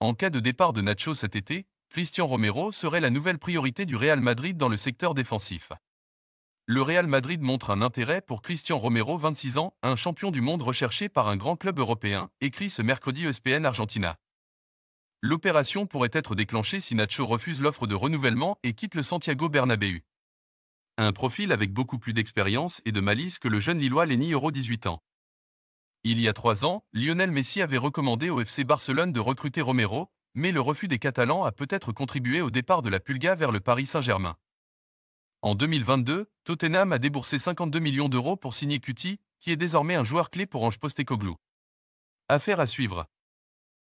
En cas de départ de Nacho cet été, Christian Romero serait la nouvelle priorité du Real Madrid dans le secteur défensif. Le Real Madrid montre un intérêt pour Christian Romero, 26 ans, un champion du monde recherché par un grand club européen, écrit ce mercredi ESPN Argentina. L'opération pourrait être déclenchée si Nacho refuse l'offre de renouvellement et quitte le Santiago Bernabéu. Un profil avec beaucoup plus d'expérience et de malice que le jeune Lillois Lenny Euro 18 ans. Il y a trois ans, Lionel Messi avait recommandé au FC Barcelone de recruter Romero, mais le refus des Catalans a peut-être contribué au départ de la Pulga vers le Paris Saint-Germain. En 2022, Tottenham a déboursé 52 millions d'euros pour signer Cuti, qui est désormais un joueur clé pour Ange Postecoglou. Affaire à suivre.